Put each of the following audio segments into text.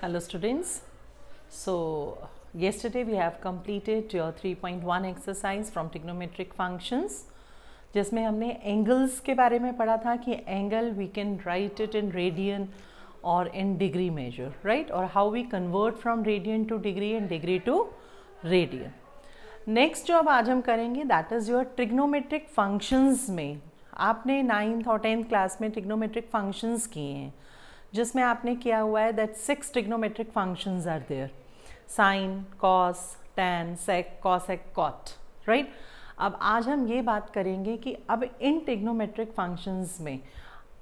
Hello students. So yesterday we have completed your 3.1 exercise from trigonometric functions जिसमें हमने angles के बारे में पढ़ा था कि angle we can write it in radian or in degree measure right or how we convert from radian to degree and degree to radian. Next जो अब आज हम करेंगे that is your trigonometric functions में आपने नाइन्थ और tenth class में trigonometric functions किए हैं जिसमें आपने किया हुआ है that six trigonometric functions are there sine cos tan sec cosec cot right अब आज हम ये बात करेंगे कि अब इन टिग्नोमेट्रिक फंक्शंस में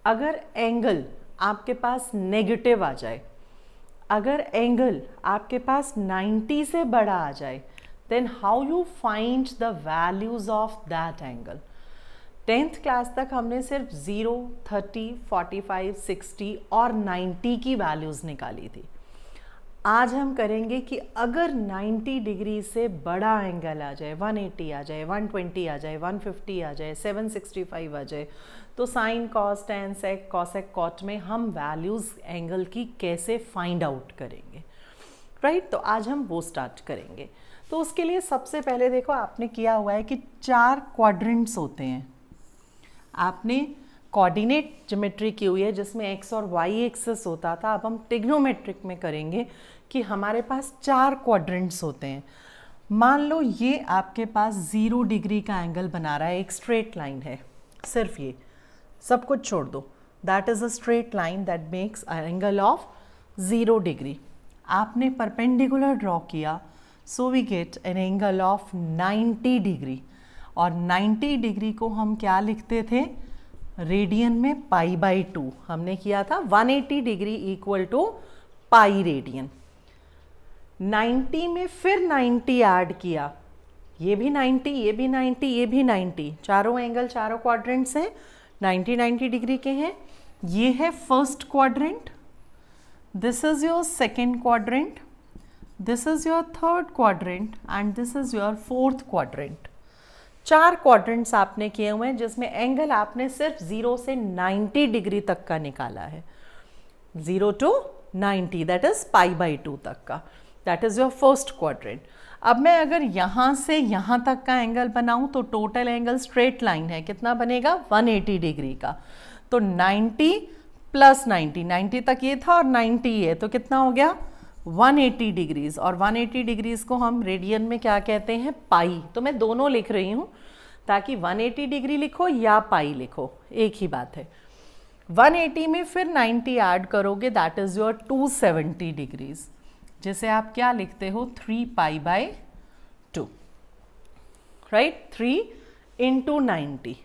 अगर एंगल आपके पास नेगेटिव आ जाए अगर एंगल आपके पास 90 से बड़ा आ जाए then how you find the values of that angle tenth class तक हमने सिर्फ zero thirty forty five sixty और नाइन्टी की वैल्यूज़ निकाली थी आज हम करेंगे कि अगर 90 डिग्री से बड़ा एंगल आ जाए 180 आ जाए 120 आ जाए 150 आ जाए 765 आ जाए तो sine cos tan sec cosec cot में हम वैल्यूज़ एंगल की कैसे फाइंड आउट करेंगे राइट right? तो आज हम वो स्टार्ट करेंगे तो उसके लिए सबसे पहले देखो आपने किया हुआ है कि चार क्वाड्रेंट्स होते हैं आपने कोऑर्डिनेट जोमेट्री की हुई है जिसमें एक्स और वाई एक्सेस होता था अब हम टिग्नोमेट्रिक में करेंगे कि हमारे पास चार क्वाड्रेंट्स होते हैं मान लो ये आपके पास ज़ीरो डिग्री का एंगल बना रहा है एक स्ट्रेट लाइन है सिर्फ ये सब कुछ छोड़ दो that is a straight line that makes angle of zero degree आपने परपेंडिकुलर ड्रॉ किया so we get an angle of 90 degree और 90 डिग्री को हम क्या लिखते थे रेडियन में पाई बाई टू हमने किया था 180 degree equal to pi radian 90 में फिर 90 ऐड किया ये भी 90 ये भी 90 ये भी 90 चारों एंगल चारों क्वाड्रेंट्स हैं 90 90 डिग्री के हैं ये है first quadrant this is your second quadrant this is your third quadrant and this is your fourth quadrant चार क्वाड्रेंट्स आपने किए हुए हैं जिसमें एंगल आपने सिर्फ ज़ीरो से नाइन्टी डिग्री तक का निकाला है zero to ninety that is pi by two तक का that is your first quadrant अब मैं अगर यहाँ से यहाँ तक का एंगल बनाऊँ तो टोटल एंगल स्ट्रेट लाइन है कितना बनेगा 180 डिग्री का तो 90 प्लस 90 90 तक ये था और 90 ये तो कितना हो गया 180 डिग्रीज और 180 डिग्रीज को हम रेडियन में क्या कहते हैं पाई तो मैं दोनों लिख रही हूँ ताकि 180 डिग्री लिखो या पाई लिखो एक ही बात है 180 में फिर 90 ऐड करोगे दैट इज़ योर 270 डिग्रीज जैसे आप क्या लिखते हो three pi by two right three into ninety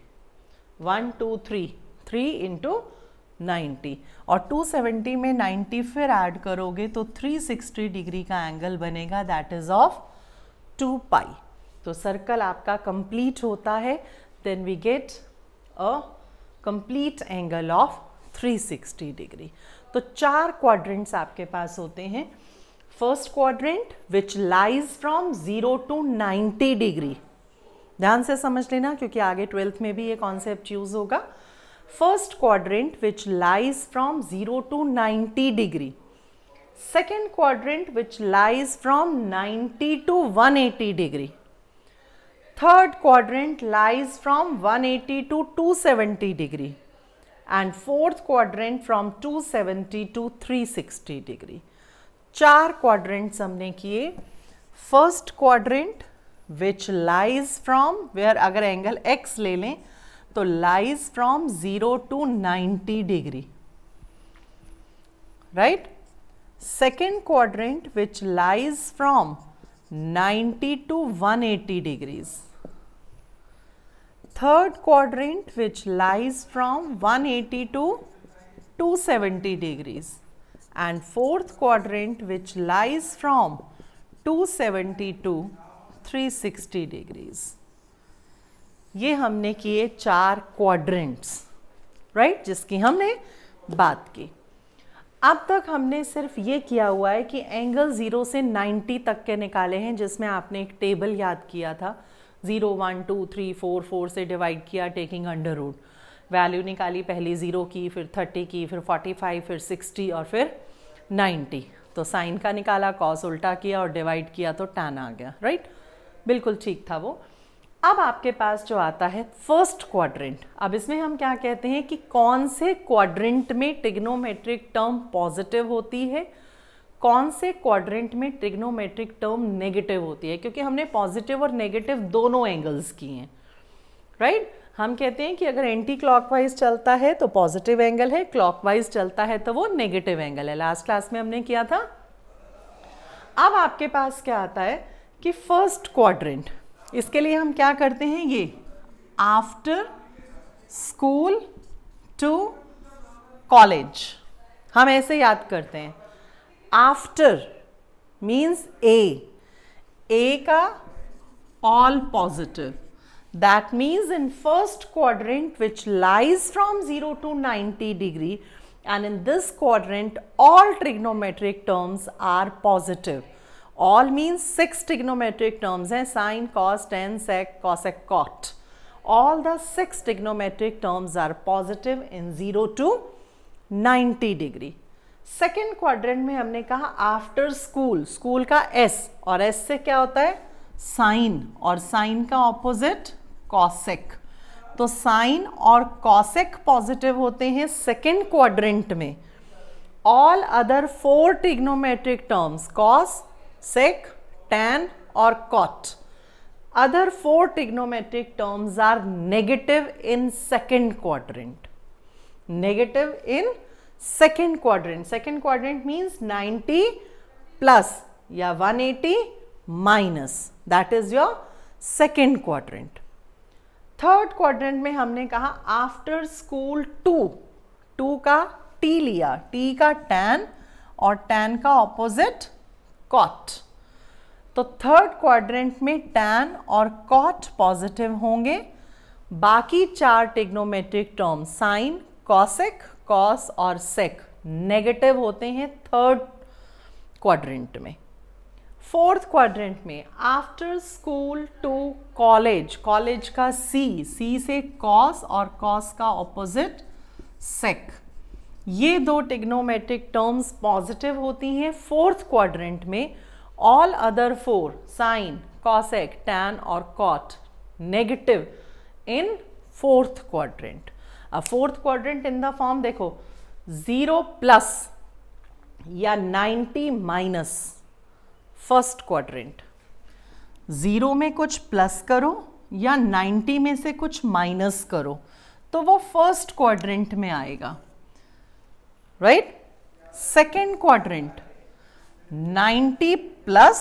one two three three into 90 और 270 में 90 फिर ऐड करोगे तो 360 डिग्री का एंगल बनेगा दैट इज ऑफ 2 पाई तो सर्कल आपका कंप्लीट होता है then we get a complete angle of 360 degree तो चार क्वाड्रेंट्स आपके पास होते हैं first quadrant which lies from zero to 90 degree ध्यान से समझ लेना क्योंकि आगे ट्वेल्थ में भी ये कॉन्सेप्ट यूज होगा First quadrant which lies from 0 to 90 degree. Second quadrant which lies from 90 to 180 degree. Third quadrant lies from 180 to 270 degree. And fourth quadrant from 270 to 360 degree. चार क्वाड्रेंट्स हमने किए first quadrant which lies from where अगर angle x ले लें तो lies from zero to 90 degree, right second quadrant which lies from 90 to 180 degrees third quadrant which lies from 180 to 270 degrees and fourth quadrant which lies from 270 to 360 degrees ये हमने किए चार quadrants right right? जिसकी हमने बात की अब तक हमने सिर्फ ये किया हुआ है कि एंगल ज़ीरो से नाइन्टी तक के निकाले हैं जिसमें आपने एक टेबल याद किया था zero one two three four four से डिवाइड किया टेकिंग अंडर रूट वैल्यू निकाली पहले ज़ीरो की फिर थर्टी की फिर फोर्टी फाइव फिर सिक्सटी और फिर नाइन्टी तो साइन का निकाला कॉस उल्टा किया और डिवाइड किया तो टैन आ गया राइट right? बिल्कुल ठीक था वो अब आपके पास जो आता है फर्स्ट क्वाड्रेंट अब इसमें हम क्या कहते हैं कि कौन से क्वाड्रेंट में ट्रिग्नोमेट्रिक टर्म पॉजिटिव होती है कौन से क्वाड्रेंट में ट्रिग्नोमेट्रिक टर्म नेगेटिव होती है क्योंकि हमने पॉजिटिव और नेगेटिव दोनों एंगल्स किए हैं राइट हम कहते हैं कि अगर एंटी क्लॉकवाइज चलता है तो पॉजिटिव एंगल है क्लॉकवाइज चलता है तो वो नेगेटिव एंगल है लास्ट क्लास में हमने किया था अब आपके पास क्या आता है कि फर्स्ट क्वाड्रेंट इसके लिए हम क्या करते हैं ये आफ्टर स्कूल टू कॉलेज हम ऐसे याद करते हैं आफ्टर मीन्स ए ए का all positive that means in first quadrant which lies from zero to ninety degree and in this quadrant all trigonometric terms are positive all means six trigonometric terms हैं sine cos tan sec cosec cot all the six trigonometric terms are positive in zero to ninety degree second quadrant में हमने कहा after school school का S और S से क्या होता है साइन और साइन का ऑपोजिट कॉसेक तो साइन और कॉसेक पॉजिटिव होते हैं सेकेंड क्वाड्रेंट में all other four trigonometric terms cos sec, tan or cot. Other four trigonometric terms are negative in second quadrant. Negative in second quadrant. Second quadrant means 90 plus ya 180 minus. That is your second quadrant. Third quadrant में हमने कहा after school to to का T लिया T का tan और tan का opposite cot तो third quadrant में टैन और कॉट पॉजिटिव होंगे बाकी चार trigonometric term sine cosec cos और सेक नेगेटिव होते हैं थर्ड क्वाड्रेंट में फोर्थ क्वाड्रेंट में after school to college college का सी सी से कॉस और कॉस का ऑपोजिट सेक ये दो टिग्नोमेट्रिक टर्म्स पॉजिटिव होती हैं फोर्थ क्वाड्रेंट में all other four sine cosec tan और cot negative in fourth quadrant अब fourth quadrant in the form देखो ज़ीरो प्लस या ninety minus first quadrant zero में कुछ प्लस करो या नाइन्टी में से कुछ माइनस करो तो वो फर्स्ट क्वाड्रेंट में आएगा राइट सेकेंड क्वाड्रेंट 90 प्लस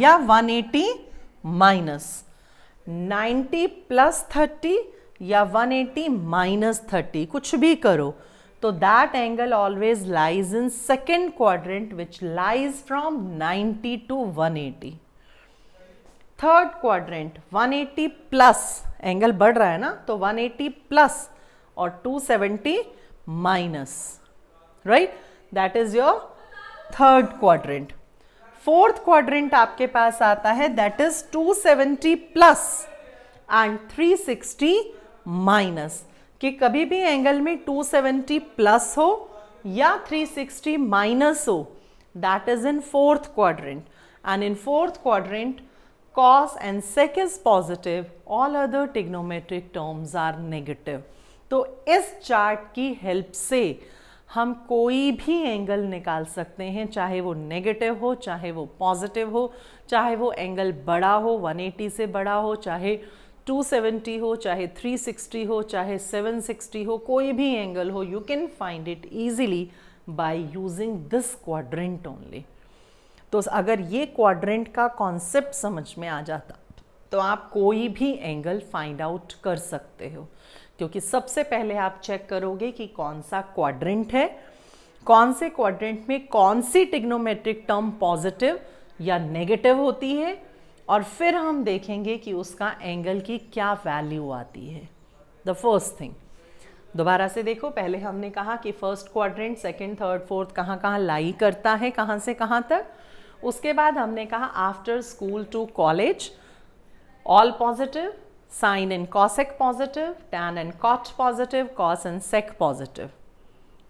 या 180 माइनस 90 प्लस 30 या 180 माइनस 30 कुछ भी करो तो that angle always lies in second quadrant which lies from 90 to 180 third quadrant 180 plus angle बढ़ रहा है ना तो 180 प्लस और 270 minus right that is your third quadrant fourth quadrant आपके पास आता है that is 270 plus and 360 minus कि कभी भी एंगल में 270 प्लस हो या 360 माइनस हो that is in fourth quadrant and in fourth quadrant cos and sec is positive all other trigonometric terms are negative तो इस चार्ट की हेल्प से हम कोई भी एंगल निकाल सकते हैं चाहे वो नेगेटिव हो चाहे वो पॉजिटिव हो चाहे वो एंगल बड़ा हो 180 से बड़ा हो चाहे 270 हो चाहे 360 हो चाहे 760 हो कोई भी एंगल हो you can find it easily by using this quadrant only तो अगर ये क्वाड्रेंट का कॉन्सेप्ट समझ में आ जाता तो आप कोई भी एंगल फाइंड आउट कर सकते हो क्योंकि सबसे पहले आप चेक करोगे कि कौन सा क्वाड्रेंट है कौन से क्वाड्रेंट में कौन सी टिग्नोमेट्रिक टर्म पॉजिटिव या नेगेटिव होती है और फिर हम देखेंगे कि उसका एंगल की क्या वैल्यू आती है द फर्स्ट थिंग दोबारा से देखो पहले हमने कहा कि first quadrant second third fourth कहाँ कहाँ लाई करता है कहाँ से कहाँ तक उसके बाद हमने कहा after school to college all positive sine and cosec positive tan and cot positive cos and sec positive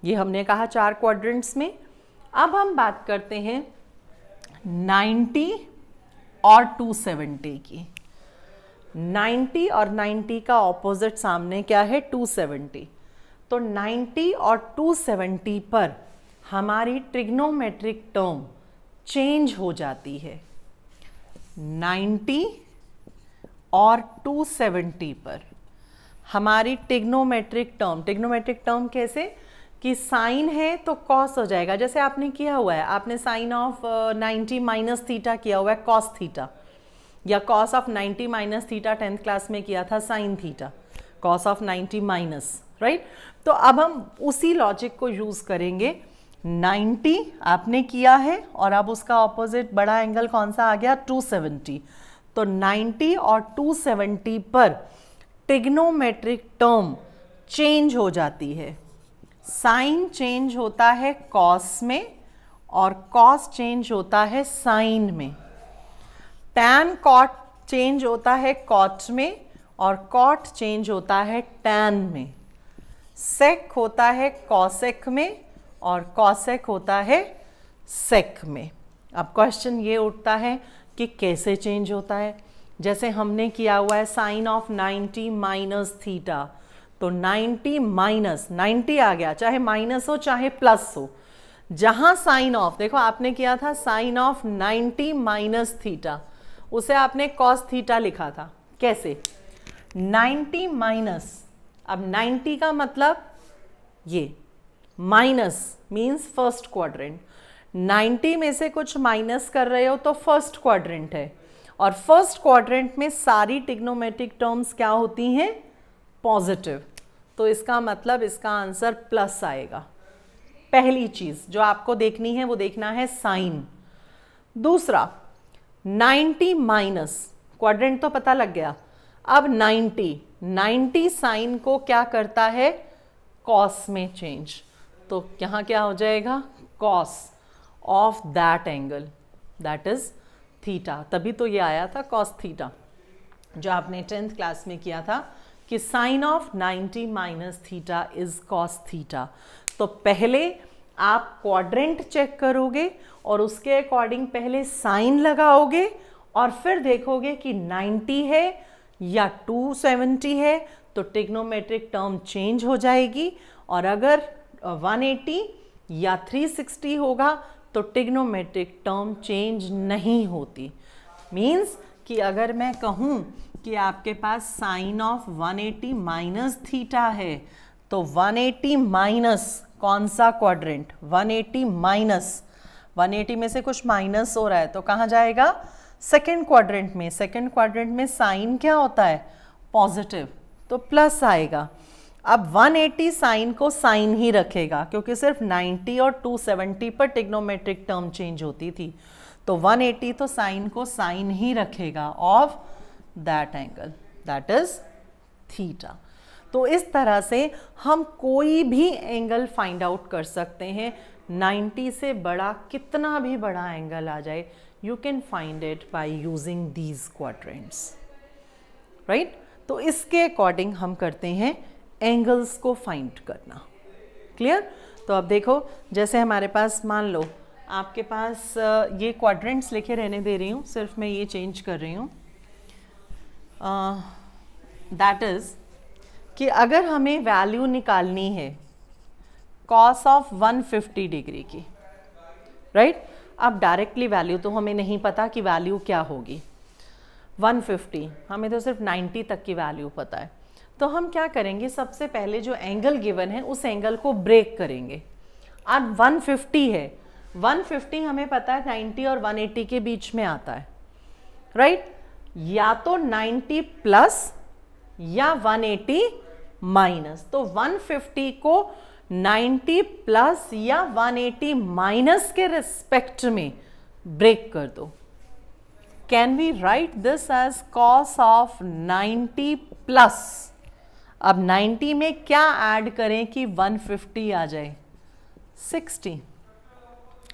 ये हमने कहा चार क्वाड्रेंट्स में अब हम बात करते हैं 90 और 270 की 90 और 90 का ऑपोजिट सामने क्या है 270 तो 90 और 270 पर हमारी ट्रिग्नोमेट्रिक टर्म चेंज हो जाती है 90 और 270 पर हमारी टिग्नोमेट्रिक टर्म टिग्नोमेट्रिक टर्म कैसे कि साइन है तो कॉस हो जाएगा जैसे आपने किया हुआ है आपने साइन ऑफ 90 माइनस थीटा किया हुआ है कॉस थीटा या cos of 90 minus theta tenth class में किया था sine theta cos of 90 minus right तो अब हम उसी लॉजिक को यूज़ करेंगे 90 आपने किया है और अब उसका ऑपोजिट बड़ा एंगल कौन सा आ गया 270 तो 90 और 270 पर टिग्नोमेट्रिक टर्म चेंज हो जाती है साइन चेंज होता है कॉस में और कॉस चेंज होता है साइन में टैन कॉट चेंज होता है कॉट में और कॉट चेंज होता है टैन में सेक होता है कॉसेक में और कॉसेक होता है सेक में अब क्वेश्चन ये उठता है कि कैसे चेंज होता है जैसे हमने किया हुआ है साइन ऑफ 90 माइनस थीटा तो 90 माइनस 90 आ गया चाहे माइनस हो चाहे प्लस हो जहां साइन ऑफ देखो आपने किया था साइन ऑफ 90 माइनस थीटा उसे आपने कॉस थीटा लिखा था कैसे 90 माइनस अब 90 का मतलब ये माइनस मीन्स फर्स्ट क्वाड्रेंट 90 में से कुछ माइनस कर रहे हो तो फर्स्ट क्वाड्रेंट है और फर्स्ट क्वाड्रेंट में सारी टिग्नोमेटिक टर्म्स क्या होती हैं पॉजिटिव तो इसका मतलब इसका आंसर प्लस आएगा पहली चीज़ जो आपको देखनी है वो देखना है साइन दूसरा 90 माइनस क्वाड्रेंट तो पता लग गया अब 90 90 साइन को क्या करता है कॉस में चेंज तो यहां क्या हो जाएगा cos of that angle that is theta तभी तो ये आया था कॉस थीटा जो आपने टेंथ क्लास में किया था कि sine of 90 minus theta is cos theta तो पहले आप क्वाड्रेंट चेक करोगे और उसके अकॉर्डिंग पहले साइन लगाओगे और फिर देखोगे कि 90 है या 270 है तो टिग्नोमेट्रिक टर्म चेंज हो जाएगी और अगर 180 uh, या 360 होगा तो टिग्नोमेट्रिक टर्म चेंज नहीं होती मीन्स कि अगर मैं कहूँ कि आपके पास sine of 180 eighty minus theta है तो 180 एटी माइनस कौन सा क्वाड्रेंट 180 एटी माइनस 180 में से कुछ माइनस हो रहा है तो कहाँ जाएगा सेकेंड क्वाड्रेंट में सेकेंड क्वाड्रेंट में साइन क्या होता है पॉजिटिव तो प्लस आएगा अब 180 साइन को साइन ही रखेगा क्योंकि सिर्फ 90 और 270 पर टिग्नोमेट्रिक टर्म चेंज होती थी तो 180 तो साइन को साइन ही रखेगा of that angle that is theta तो इस तरह से हम कोई भी एंगल फाइंड आउट कर सकते हैं 90 से बड़ा कितना भी बड़ा एंगल आ जाए you can find it by using these quadrants right तो इसके अकॉर्डिंग हम करते हैं एंगल्स को फाइंड करना क्लियर तो अब देखो जैसे हमारे पास मान लो आपके पास ये क्वाड्रेंट्स लिखे रहने दे रही हूँ सिर्फ मैं ये चेंज कर रही हूँ दैट इज़ कि अगर हमें वैल्यू निकालनी है कॉस ऑफ 150 डिग्री की राइट right? अब डायरेक्टली वैल्यू तो हमें नहीं पता कि वैल्यू क्या होगी 150 हमें तो सिर्फ 90 तक की वैल्यू पता है तो हम क्या करेंगे सबसे पहले जो एंगल गिवन है उस एंगल को ब्रेक करेंगे अब 150 है 150 हमें पता है 90 और 180 के बीच में आता है राइट right? या तो 90 प्लस या 180 माइनस तो 150 को 90 प्लस या 180 माइनस के रिस्पेक्ट में ब्रेक कर दो can we write this as cos of 90 plus अब 90 में क्या ऐड करें कि 150 आ जाए 60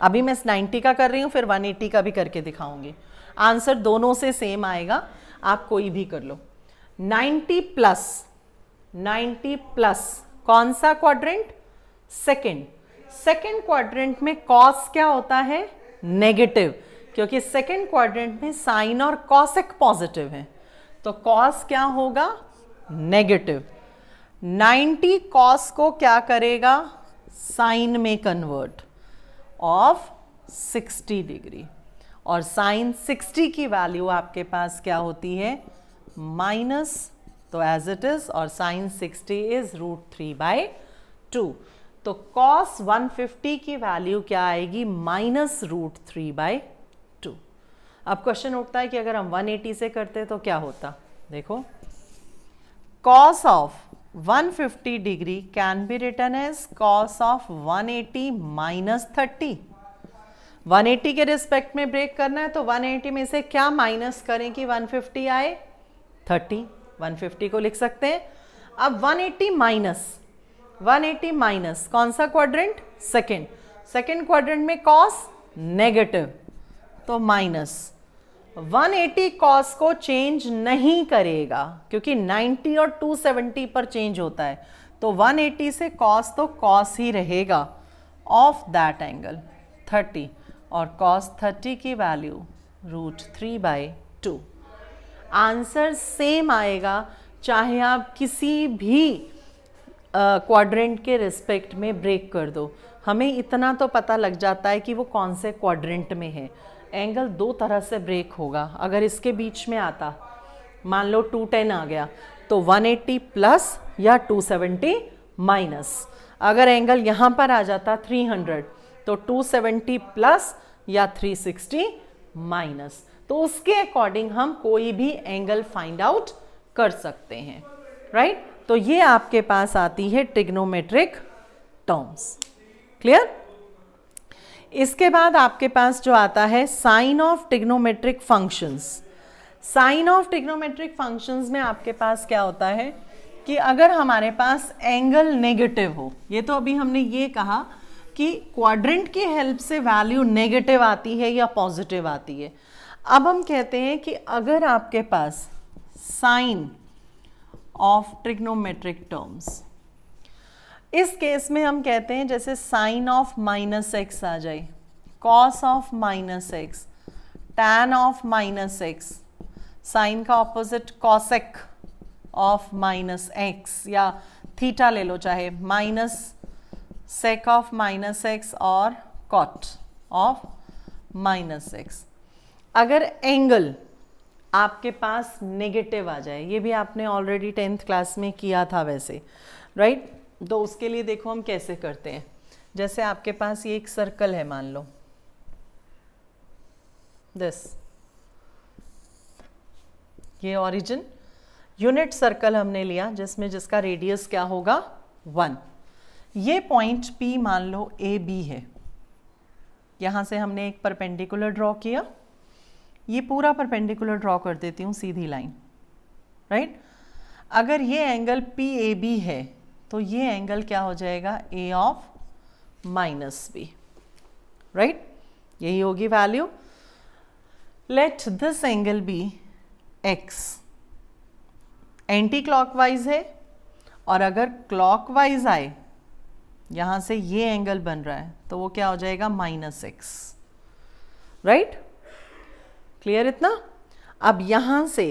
अभी मैं 90 का कर रही हूँ फिर 180 का भी करके दिखाऊंगी आंसर दोनों से सेम आएगा आप कोई भी कर लो 90 प्लस 90 प्लस कौन सा क्वाड्रेंट सेकंड सेकंड क्वाड्रेंट में कॉस क्या होता है नेगेटिव क्योंकि सेकंड क्वाड्रेंट में साइन और कॉसेक पॉजिटिव है तो कॉस क्या होगा नेगेटिव 90 कॉस को क्या करेगा साइन में कन्वर्ट ऑफ 60 डिग्री और साइन 60 की वैल्यू आपके पास क्या होती है माइनस तो एज इट इज और sine 60 is root three by two तो कॉस 150 की वैल्यू क्या आएगी minus root three by two अब क्वेश्चन उठता है कि अगर हम 180 से करते तो क्या होता देखो cos of 150 degree can be written as cos of 180 minus 30. 180 के रिस्पेक्ट में ब्रेक करना है तो 180 में से क्या माइनस करें कि 150 आए 30 150 को लिख सकते हैं अब 180 माइनस 180 माइनस कौन सा क्वाड्रेंट सेकंड सेकंड क्वाड्रेंट में कॉस नेगेटिव तो माइनस 180 कॉस को चेंज नहीं करेगा क्योंकि 90 और 270 पर चेंज होता है तो 180 से कॉस तो कॉस ही रहेगा ऑफ दैट एंगल 30 और कॉस 30 की value root three by two answer same आएगा चाहे आप किसी भी क्वाड्रेंट uh, के रिस्पेक्ट में ब्रेक कर दो हमें इतना तो पता लग जाता है कि वो कौन से क्वाड्रेंट में है एंगल दो तरह से ब्रेक होगा अगर इसके बीच में आता मान लो 210 आ गया तो 180 प्लस या 270 माइनस अगर एंगल यहाँ पर आ जाता 300 तो 270 प्लस या 360 माइनस तो उसके अकॉर्डिंग हम कोई भी एंगल फाइंड आउट कर सकते हैं राइट right? तो ये आपके पास आती है ट्रिग्नोमेट्रिक टर्म्स क्लियर इसके बाद आपके पास जो आता है sine of trigonometric functions sine of trigonometric functions में आपके पास क्या होता है कि अगर हमारे पास एंगल नेगेटिव हो ये तो अभी हमने ये कहा कि क्वाड्रेंट की हेल्प से वैल्यू नेगेटिव आती है या पॉजिटिव आती है अब हम कहते हैं कि अगर आपके पास साइन ऑफ ट्रिग्नोमेट्रिक टर्म्स इस केस में हम कहते हैं जैसे साइन ऑफ माइनस एक्स आ जाए cos of minus x tan of minus x sine का opposite cosec of minus x या थीटा ले लो चाहे minus sec of minus x और कॉट ऑफ माइनस एक्स अगर एंगल आपके पास नेगेटिव आ जाए ये भी आपने ऑलरेडी टेंथ क्लास में किया था वैसे राइट right? तो उसके लिए देखो हम कैसे करते हैं जैसे आपके पास ये एक सर्कल है मान लो दस ये ओरिजिन यूनिट सर्कल हमने लिया जिसमें जिसका रेडियस क्या होगा वन ये पॉइंट पी मान लो ए बी है यहां से हमने एक परपेंडिकुलर ड्रॉ किया ये पूरा परपेंडिकुलर ड्रॉ कर देती हूँ सीधी लाइन राइट right? अगर ये एंगल पी ए बी है तो ये एंगल क्या हो जाएगा A of minus B right यही होगी value let this angle be x anticlockwise है और अगर क्लॉकवाइज आए यहां से ये एंगल बन रहा है तो वो क्या हो जाएगा माइनस एक्स राइट क्लियर इतना अब यहां से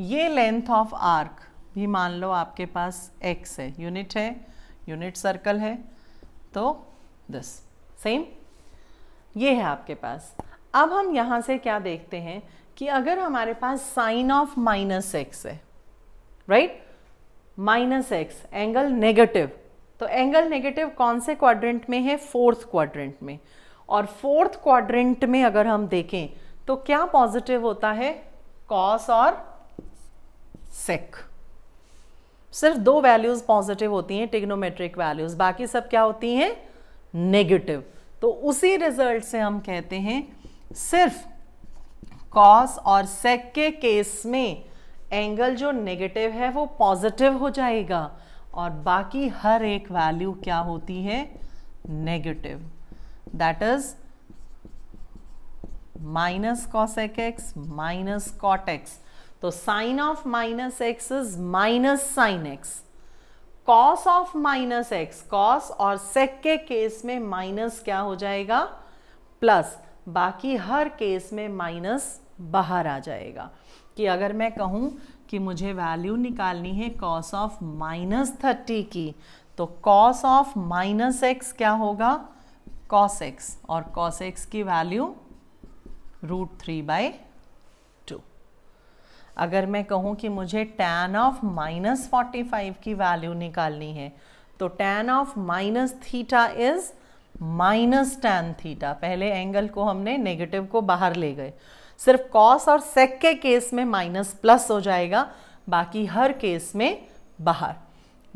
ये लेंथ ऑफ आर्क भी मान लो आपके पास एक्स है यूनिट है यूनिट सर्कल है तो दिस सेम ये है आपके पास अब हम यहाँ से क्या देखते हैं कि अगर हमारे पास साइन ऑफ माइनस एक्स है right minus x angle negative तो एंगल नेगेटिव कौन से क्वाड्रेंट में है फोर्थ क्वाड्रेंट में और फोर्थ क्वाड्रेंट में अगर हम देखें तो क्या पॉजिटिव होता है कॉस और सेक सिर्फ दो वैल्यूज़ पॉजिटिव होती हैं टिग्नोमेट्रिक वैल्यूज़ बाकी सब क्या होती हैं नेगेटिव तो उसी रिजल्ट से हम कहते हैं सिर्फ कॉस और सेक के केस में एंगल जो नेगेटिव है वो पॉजिटिव हो जाएगा और बाकी हर एक वैल्यू क्या होती है negative that is minus cosec x minus cot x तो sine of minus x is minus sine x cos of minus x cos और सेक के केस में माइनस क्या हो जाएगा प्लस बाकी हर केस में माइनस बाहर आ जाएगा कि अगर मैं कहूं कि मुझे वैल्यू निकालनी है कॉस ऑफ माइनस थर्टी की तो कॉस ऑफ माइनस एक्स क्या होगा कॉस एक्स और कॉस एक्स की वैल्यू रूट थ्री बाई अगर मैं कहूँ कि मुझे tan of minus forty five की वैल्यू निकालनी है तो tan of minus theta is minus tan theta पहले एंगल को हमने नेगेटिव को बाहर ले गए सिर्फ कॉस और सेक के केस में माइनस प्लस हो जाएगा बाकी हर केस में बाहर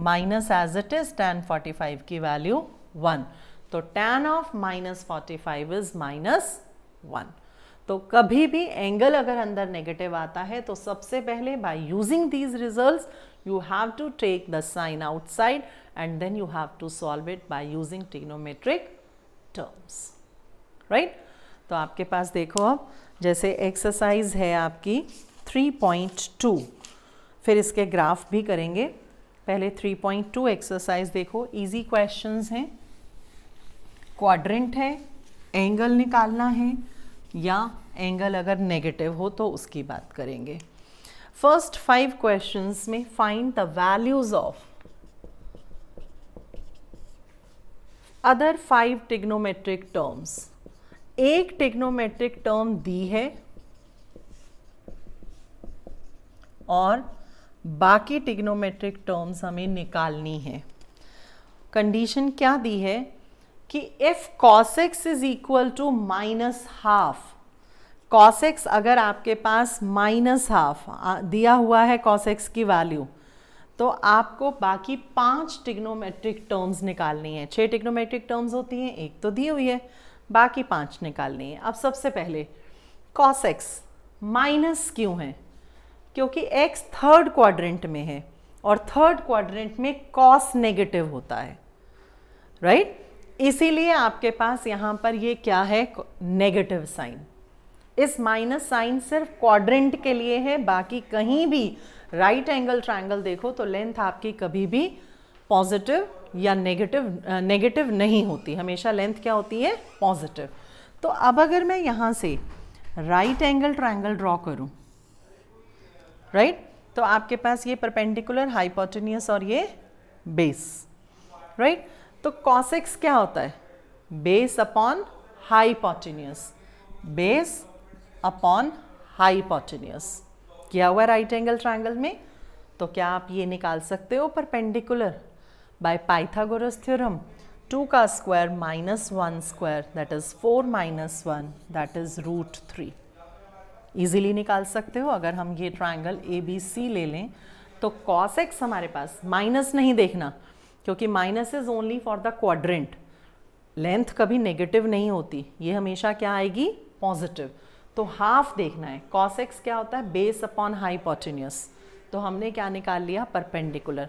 minus as it is tan 45 की वैल्यू वन तो tan of minus forty five is minus one तो कभी भी एंगल अगर अंदर नेगेटिव आता है तो सबसे पहले by using these result you have to take the sign outside and then you have to solve it by using trigonometric terms right तो आपके पास देखो अब जैसे एक्सरसाइज है आपकी 3.2 फिर इसके ग्राफ भी करेंगे पहले 3.2 एक्सरसाइज देखो इजी क्वेश्चंस हैं क्वाड्रेंट है एंगल निकालना है या एंगल अगर नेगेटिव हो तो उसकी बात करेंगे फर्स्ट फाइव क्वेश्चंस में find the values of other five trigonometric terms एक टिग्नोमेट्रिक टर्म दी है और बाकी टिग्नोमेट्रिक टर्म्स हमें निकालनी है कंडीशन क्या दी है कि if cosec x is equal to minus half cosec x अगर आपके पास माइनस हाफ दिया हुआ है कॉसेक्स की वैल्यू तो आपको बाकी पांच टिग्नोमेट्रिक टर्म्स निकालनी है छह टिग्नोमेट्रिक टर्म्स होती हैं एक तो दी हुई है बाकी पांच निकालनी है अब सबसे पहले कॉसेक्स माइनस क्यों है क्योंकि एक्स थर्ड क्वाड्रेंट में है और थर्ड क्वाड्रेंट में कॉस नेगेटिव होता है राइट right? इसीलिए आपके पास यहां पर ये क्या है नेगेटिव साइन इस माइनस साइन सिर्फ क्वाड्रेंट के लिए है बाकी कहीं भी राइट एंगल ट्रायंगल देखो तो लेंथ आपकी कभी भी पॉजिटिव या नेगेटिव नेगेटिव नहीं होती हमेशा लेंथ क्या होती है पॉजिटिव तो अब अगर मैं यहां से राइट एंगल ट्रायंगल ड्रॉ करूं राइट तो आपके पास ये परपेंडिकुलर हाइपोटेनियस और ये बेस राइट right? तो कॉसेक्स क्या होता है base upon hypotenuse base upon hypotenuse किया हुआ राइट एंगल ट्रायंगल में तो क्या आप ये निकाल सकते हो perpendicular by Pythagoras theorem two का square minus one square that is four minus one that is root three easily निकाल सकते हो अगर हम ये ट्राइंगल ए बी सी ले लें तो कॉस एक्स हमारे पास माइनस नहीं देखना क्योंकि minus is only for the quadrant length कभी नेगेटिव नहीं होती ये हमेशा क्या आएगी पॉजिटिव तो हाफ देखना है कॉस एक्स क्या होता है बेस अपॉन हाइपोटिनियस तो हमने क्या निकाल लिया परपेंडिकुलर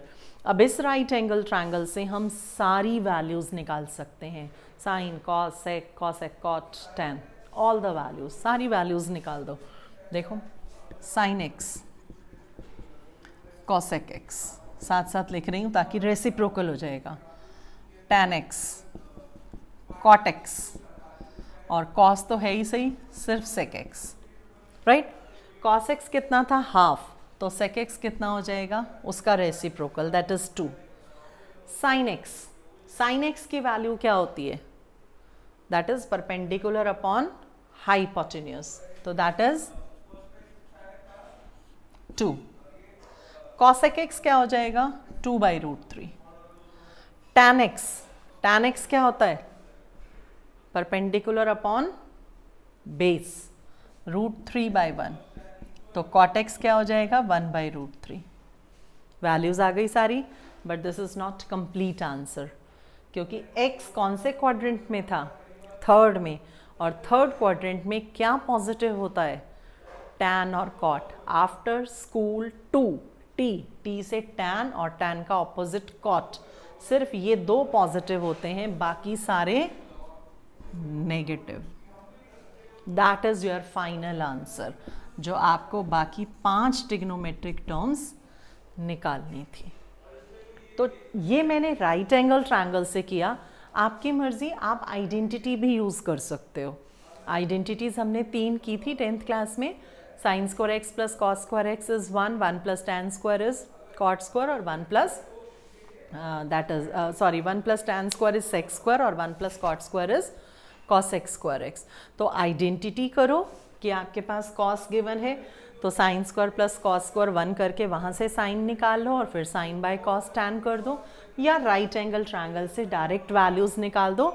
अब इस राइट एंगल ट्रायंगल से हम सारी वैल्यूज़ निकाल सकते हैं sine cos sec cosec cot tan all the values सारी वैल्यूज़ निकाल दो देखो साइन एक्स कॉस एक्स साथ साथ लिख रही हूँ ताकि रेसिप्रोकल हो जाएगा टेन एक्स कॉट एक्स और कॉस तो है ही सही सिर्फ sec x right cos x कितना था हाफ तो सेक एक्स कितना हो जाएगा उसका reciprocal that is two sine x sine x की वैल्यू क्या होती है that is perpendicular upon hypotenuse तो that is two cosec x क्या हो जाएगा two by root three tan x tan x क्या होता है perpendicular upon base root three by one तो कॉटेक्स क्या हो जाएगा one by root three values आ गई सारी but this is not complete answer क्योंकि x कौन से क्वाड्रेंट में था थर्ड में और थर्ड क्वाड्रेंट में क्या पॉजिटिव होता है टैन और cot after school to T T से टैन और टैन का ऑपोजिट कॉट सिर्फ ये दो पॉजिटिव होते हैं बाकी सारे negative that is your final answer जो आपको बाकी पांच टिग्नोमेट्रिक टर्म्स निकालनी थी तो ये मैंने राइट एंगल ट्रायंगल से किया आपकी मर्ज़ी आप आइडेंटिटी भी यूज़ कर सकते हो आइडेंटिटीज़ हमने तीन की थी टेंथ क्लास में sine square x plus cos square x is one one plus tan square is cot square और one plus that is sorry one plus tan square is sec square और one plus cot square is cosec square x तो identity करो कि आपके पास cos given है तो sine square plus cos square one करके वहाँ से साइन निकाल लो और फिर साइन बाय कॉस टैन कर दो या राइट एंगल ट्रायंगल से डायरेक्ट वैल्यूज़ निकाल दो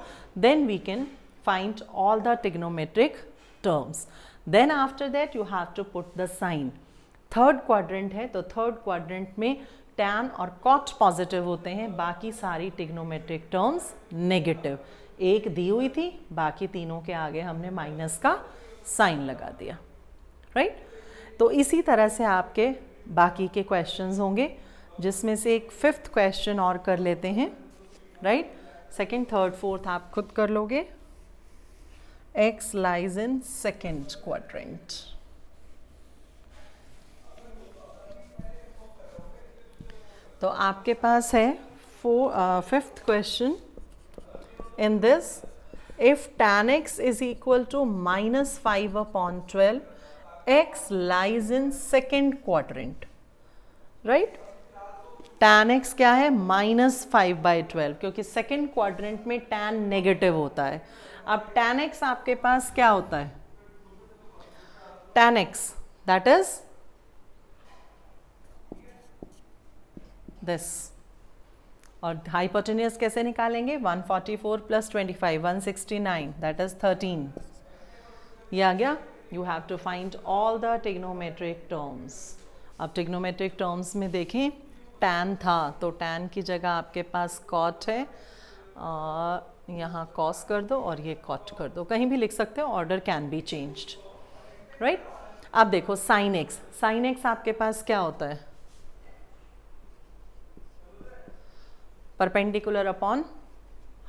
then we can find all the trigonometric terms then after that you have to put the sign third quadrant है तो थर्ड क्वाड्रेंट में टैन और कॉट पॉजिटिव होते हैं बाकी सारी टिग्नोमेट्रिक टर्म्स नेगेटिव एक दी हुई थी बाकी तीनों के आगे हमने माइनस का साइन लगा दिया राइट right? तो इसी तरह से आपके बाकी के क्वेश्चंस होंगे जिसमें से एक फिफ्थ क्वेश्चन और कर लेते हैं राइट सेकंड थर्ड फोर्थ आप खुद कर लोगे X lies in second quadrant. तो आपके पास है fifth question in this if tan x is equal to minus five upon twelve x lies in second quadrant right tan x क्या है माइनस फाइव बाई ट्वेल्व क्योंकि second quadrant में tan negative होता है अब टैन एक्स आपके पास क्या होता है tan x that is this और हाइपोटेनियस कैसे निकालेंगे 144 forty four plus twenty five one sixty nine that is thirteen ये आ गया you have to find all the trigonometric terms अब टिग्नोमेट्रिक टर्म्स में देखें टैन था तो टैन की जगह आपके पास कॉट है यहाँ कॉस कर दो और ये कॉट कर दो कहीं भी लिख सकते हो order can be changed right अब देखो साइन एक्स साइन एक्स आपके पास क्या होता है परपेंडिकुलर अपॉन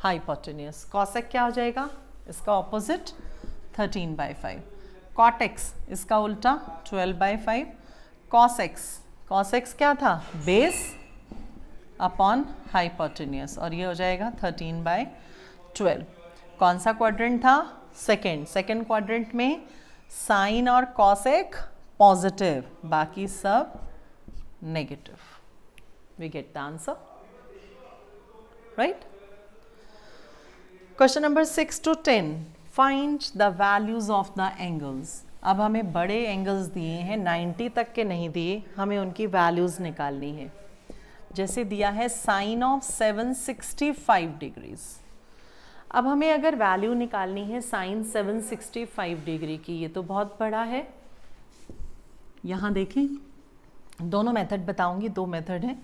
हाइपोटेनियस कॉसेक क्या हो जाएगा इसका ऑपोजिट 13 बाई फाइव कॉटेक्स इसका उल्टा 12 by five cosec x cos x क्या था बेस अपॉन हाइपोटिनियस और ये हो जाएगा थर्टीन बाय ट्वेल्व कौन सा क्वाड्रेंट था सेकेंड सेकेंड क्वाड्रेंट में साइन और एक पॉजिटिव बाकी सब negative we get the answer right question number six to ten find the values of the angles अब हमें बड़े एंगल्स दिए हैं 90 तक के नहीं दिए हमें उनकी वैल्यूज़ निकालनी है जैसे दिया है साइन ऑफ 765 डिग्रीज़ अब हमें अगर वैल्यू निकालनी है साइन 765 डिग्री की ये तो बहुत बड़ा है यहाँ देखें दोनों मेथड बताऊंगी दो मेथड हैं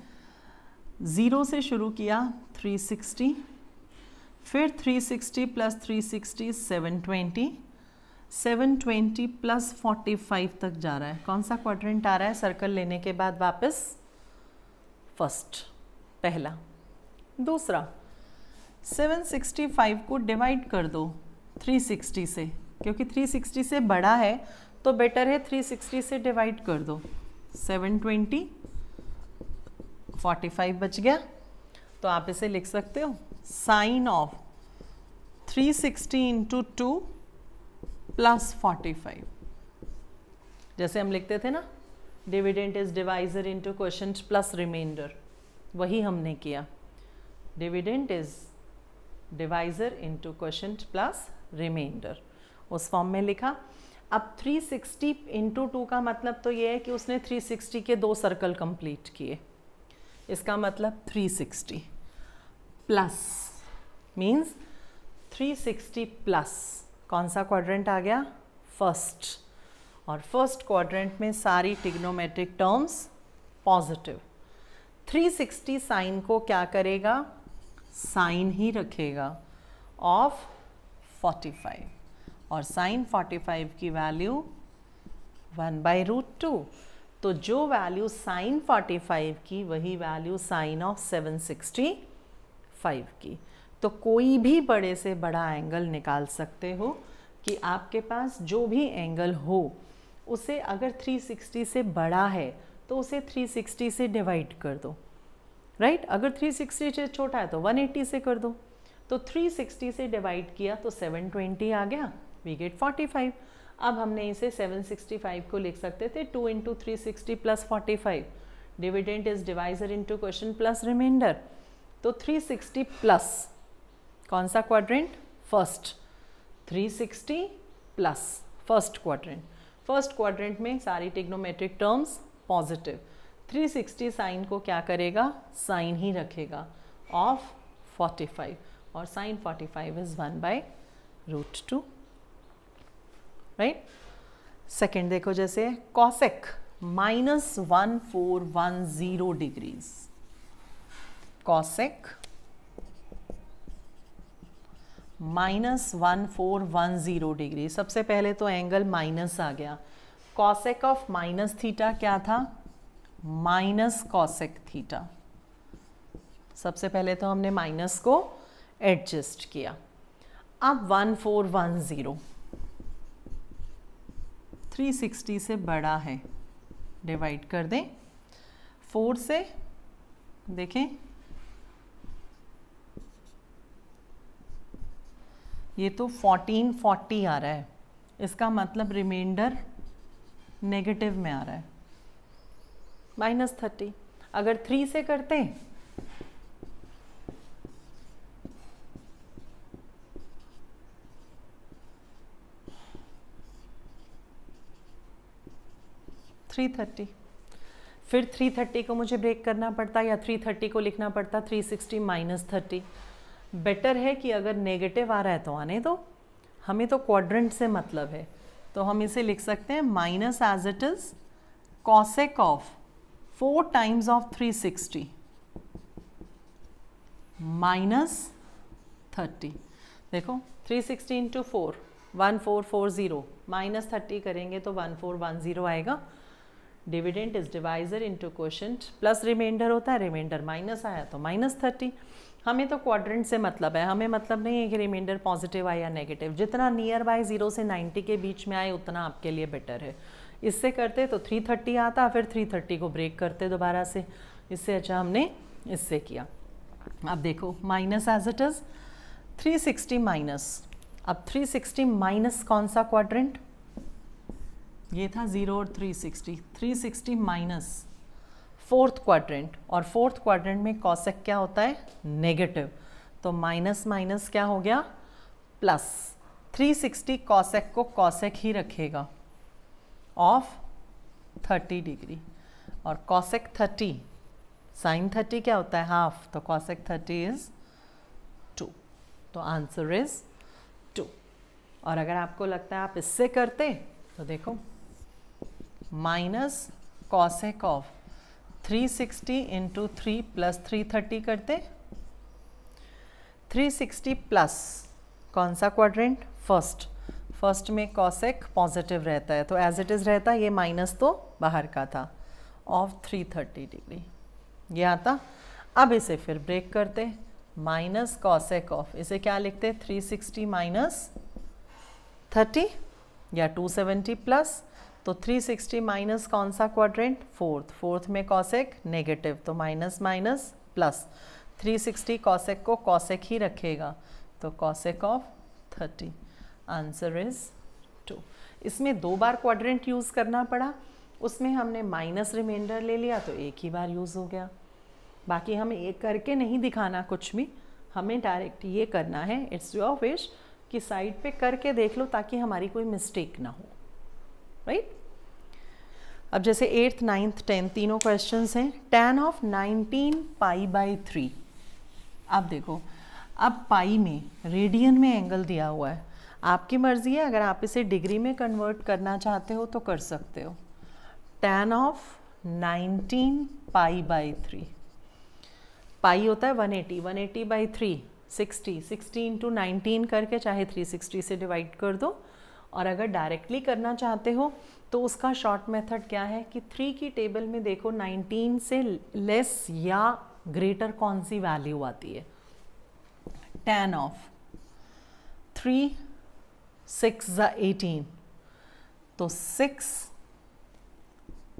ज़ीरो से शुरू किया 360 फिर 360 प्लस थ्री सिक्सटी 720 प्लस 45 तक जा रहा है कौन सा क्वाड्रेंट आ रहा है सर्कल लेने के बाद वापस फर्स्ट पहला दूसरा 765 को डिवाइड कर दो 360 से क्योंकि 360 से बड़ा है तो बेटर है 360 से डिवाइड कर दो 720 45 बच गया तो आप इसे लिख सकते हो sine of 360 sixty into two plus forty five जैसे हम लिखते थे ना dividend is divisor into question plus remainder वही हमने किया dividend is divisor into question plus remainder उस फॉर्म में लिखा अब 360 सिक्सटी इंटू टू का मतलब तो ये है कि उसने 360 के दो सर्कल कंप्लीट किए इसका मतलब 360 प्लस मींस 360 प्लस कौन सा क्वाड्रेंट आ गया फर्स्ट और फर्स्ट क्वाड्रेंट में सारी टिग्नोमेट्रिक टर्म्स पॉजिटिव 360 साइन को क्या करेगा साइन ही रखेगा ऑफ 45 और साइन 45 की value one by root two तो जो वैल्यू साइन 45 की वही वैल्यू साइन ऑफ 765 की तो कोई भी बड़े से बड़ा एंगल निकाल सकते हो कि आपके पास जो भी एंगल हो उसे अगर 360 से बड़ा है तो उसे 360 से डिवाइड कर दो राइट right? अगर 360 से छोटा है तो 180 से कर दो तो 360 से डिवाइड किया तो 720 आ गया वी गेट 45 अब हमने इसे 765 को लिख सकते थे 2 into three sixty plus forty five dividend is divisor into question plus remainder तो 360 प्लस कौन सा quadrant first 360 plus first quadrant first quadrant में सारी टिग्नोमेट्रिक टर्म्स पॉजिटिव 360 साइन को क्या करेगा साइन ही रखेगा ऑफ 45 और sine 45 is one by root two right second देखो जैसे cosec minus one four one zero degrees cosec minus one four one zero degree सबसे पहले तो एंगल माइनस आ गया कॉसेक ऑफ माइनस थीटा क्या था माइनस कॉसेक थीटा सबसे पहले तो हमने माइनस को एडजस्ट किया अब one four one zero three sixty से बड़ा है डिवाइड कर दें फोर से देखें ये तो फोर्टीन फोर्टी आ रहा है इसका मतलब रिमाइंडर नेगेटिव में आ रहा है माइनस थर्टी अगर थ्री से करते थ्री थर्टी फिर थ्री थर्टी को मुझे ब्रेक करना पड़ता या थ्री थर्टी को लिखना पड़ता three sixty minus thirty better है कि अगर नेगेटिव आ रहा है तो आने दो हमें तो क्वाड्रेंट से मतलब है तो हम इसे लिख सकते हैं minus as it is cosec of four times of three sixty minus thirty देखो three sixty into four one four four zero minus thirty करेंगे तो वन फोर वन ज़ीरो आएगा dividend is divisor into question plus remainder होता है reminder minus आया तो minus thirty हमें तो क्वाड्रेंट से मतलब है हमें मतलब नहीं है कि रिमाइंडर पॉजिटिव आए या नेगेटिव जितना नियर बाय ज़ीरो से नाइन्टी के बीच में आए उतना आपके लिए बेटर है इससे करते तो थ्री थर्टी आता फिर थ्री थर्टी को ब्रेक करते दोबारा से इससे अच्छा हमने इससे किया अब देखो minus as it is three sixty minus अब थ्री सिक्सटी माइनस कौन सा क्वाड्रेंट ये था ज़ीरो और three sixty three sixty minus fourth quadrant और फोर्थ क्वाड्रेंट में कॉसेक क्या होता है नेगेटिव तो माइनस माइनस क्या हो गया प्लस 360 सिक्सटी कॉसेक को कॉसेक ही रखेगा ऑफ 30 डिग्री और कॉसेक 30 साइन 30 क्या होता है हाफ तो कॉसेक 30 इज टू तो आंसर इज टू और अगर आपको लगता है आप इससे करते तो देखो minus cosec of 360 sixty into three plus three thirty करते 360 प्लस कौन सा क्वाड्रेंट फर्स्ट फर्स्ट में कॉसेक पॉजिटिव रहता है तो एज इट इज़ रहता ये माइनस तो बाहर का था ऑफ 330 डिग्री ये आता अब इसे फिर ब्रेक करते माइनस कॉसेक ऑफ इसे क्या लिखते 360 सिक्सटी माइनस थर्टी या 270 प्लस तो 360 माइनस कौन सा क्वाड्रेंट फोर्थ फोर्थ में कॉसेक नेगेटिव तो माइनस माइनस प्लस 360 कॉसेक को कॉसेक ही रखेगा तो cosec of 30 answer is two इसमें दो बार क्वाड्रेंट यूज़ करना पड़ा उसमें हमने माइनस रिमाइंडर ले लिया तो एक ही बार यूज़ हो गया बाकी हमें एक करके नहीं दिखाना कुछ भी हमें डायरेक्ट ये करना है इट्स योर विश कि साइड पे करके देख लो ताकि हमारी कोई मिस्टेक ना हो राइट अब जैसे एट्थ नाइन्थ टेंथ तीनों क्वेश्चन हैं tan of nineteen pi by three आप देखो अब पाई में रेडियन में एंगल दिया हुआ है आपकी मर्ज़ी है अगर आप इसे डिग्री में कन्वर्ट करना चाहते हो तो कर सकते हो tan of nineteen pi by three pi होता है one eighty one eighty by three sixty sixty into nineteen करके चाहे थ्री सिक्सटी से डिवाइड कर दो और अगर डायरेक्टली करना चाहते हो तो उसका शॉर्ट मेथड क्या है कि थ्री की टेबल में देखो 19 से लेस या ग्रेटर कौन सी वैल्यू आती है टेन ऑफ थ्री सिक्स ज एटीन तो सिक्स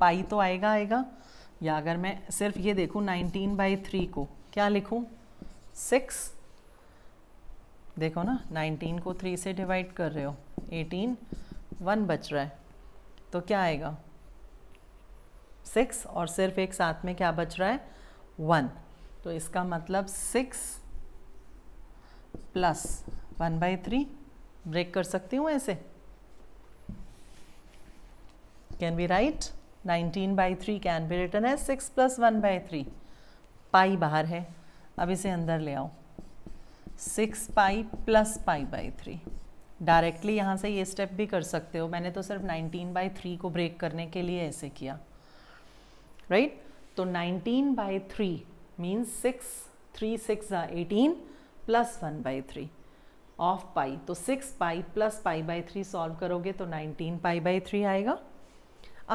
पाई तो आएगा आएगा या अगर मैं सिर्फ ये देखूँ नाइनटीन बाई थ्री को क्या लिखूँ सिक्स देखो ना 19 को 3 से डिवाइड कर रहे हो 18 वन बच रहा है तो क्या आएगा सिक्स और सिर्फ एक साथ में क्या बच रहा है वन तो इसका मतलब six plus one by three break कर सकती हूँ ऐसे can be right nineteen by three can be written है six plus one by three pi बाहर है अब इसे अंदर ले आओ six pi plus pi by three directly यहाँ से ये स्टेप भी कर सकते हो मैंने तो सिर्फ नाइनटीन बाई थ्री को ब्रेक करने के लिए ऐसे किया राइट right? तो nineteen by three means six three six eighteen plus one by three of pi तो six pi plus pi by three solve करोगे तो नाइनटीन पाई बाई थ्री आएगा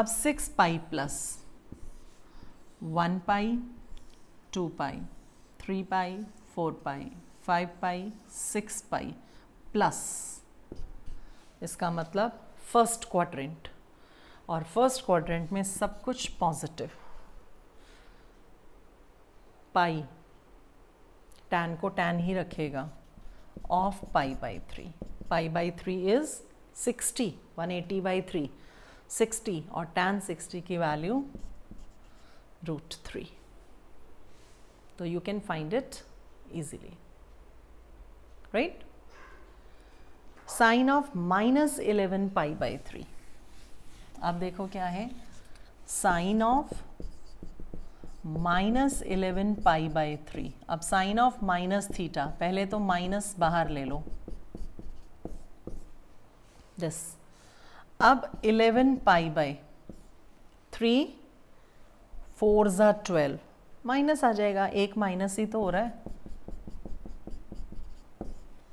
अब six pi plus one pi two pi three pi four pi five pi six pi plus इसका मतलब first quadrant और first quadrant में सब कुछ पॉजिटिव पाई टैन को टैन ही रखेगा of pi by three pi by three is sixty one eighty by three sixty और टैन सिक्सटी की वैल्यू रूट थ्री तो you can find it easily. right? Sine of minus eleven pi by three आप देखो क्या है sine of minus eleven pi by three अब sine of minus theta पहले तो माइनस बाहर ले लो यस अब eleven pi by three four ज़ा ट्वेल्व माइनस आ जाएगा एक माइनस ही तो हो रहा है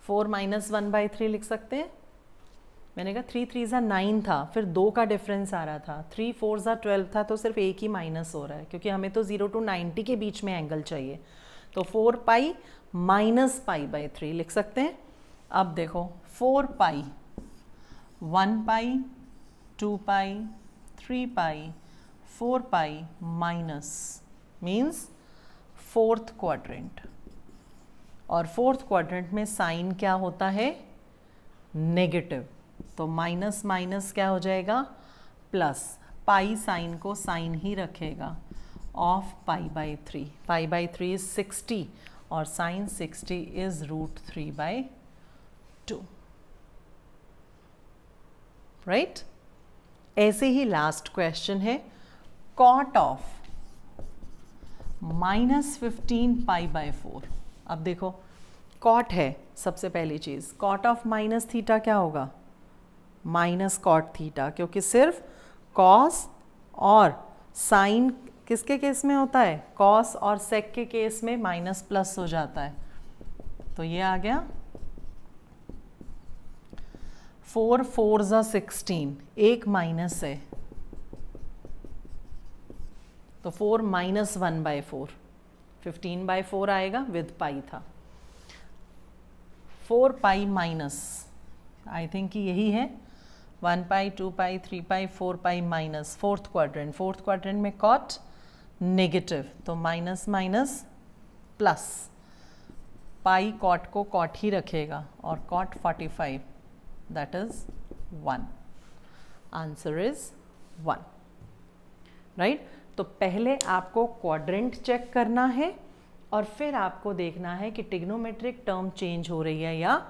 four minus one by three लिख सकते हैं मैंने कहा थ्री थ्री ज़ा नाइन था फिर दो का डिफरेंस आ रहा था थ्री फोर ज़ा ट्वेल्व था तो सिर्फ एक ही माइनस हो रहा है क्योंकि हमें तो ज़ीरो टू नाइन्टी के बीच में एंगल चाहिए तो four pi minus pi by three लिख सकते हैं अब देखो four pi one pi two pi three pi four pi minus means fourth quadrant और फोर्थ क्वाड्रेंट में साइन क्या होता है नेगेटिव तो माइनस माइनस क्या हो जाएगा प्लस पाई साइन को साइन ही रखेगा of pi by three pi by three is sixty और sine sixty is root three by two right ऐसे ही लास्ट क्वेश्चन है cot of minus fifteen pi by four अब देखो कॉट है सबसे पहली चीज़ कॉट ऑफ माइनस थीटा क्या होगा माइनस कॉट थीटा क्योंकि सिर्फ कॉस और साइन किसके केस में होता है कॉस और सेक के केस में माइनस प्लस हो जाता है तो ये आ गया फोर फोर ज़ा सिक्सटीन एक माइनस है तो four minus one by four fifteen by four आएगा विद पाई था four pi minus I think यही है one pi two pi three pi four pi minus fourth quadrant fourth quadrant में cot negative तो minus minus plus pi cot को cot ही रखेगा और cot forty five that is one answer is one right तो पहले आपको quadrant check करना है और फिर आपको देखना है कि टिग्नोमेट्रिक टर्म चेंज हो रही है या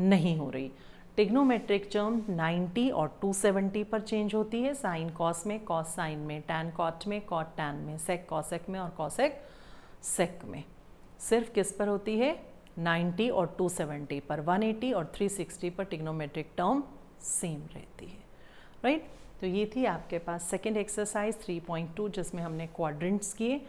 नहीं हो रही टिग्नोमेट्रिक टर्म 90 और 270 पर चेंज होती है साइन कॉस में कॉस साइन में टैन कॉट में कॉट टैन में सेक कॉसेक में और कॉसेक सेक में सिर्फ किस पर होती है 90 और 270 पर 180 और 360 पर टिग्नोमेट्रिक टर्म सेम रहती है राइट right? तो ये थी आपके पास सेकेंड एक्सरसाइज 3.2 जिसमें हमने क्वाड्रेंट्स किए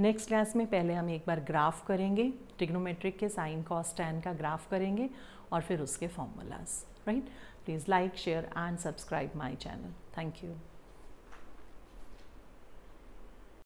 नेक्स्ट क्लास में पहले हम एक बार ग्राफ करेंगे टिग्नोमेट्रिक के साइन कॉस टैन का ग्राफ करेंगे और फिर उसके formulas right please like share and subscribe my channel thank you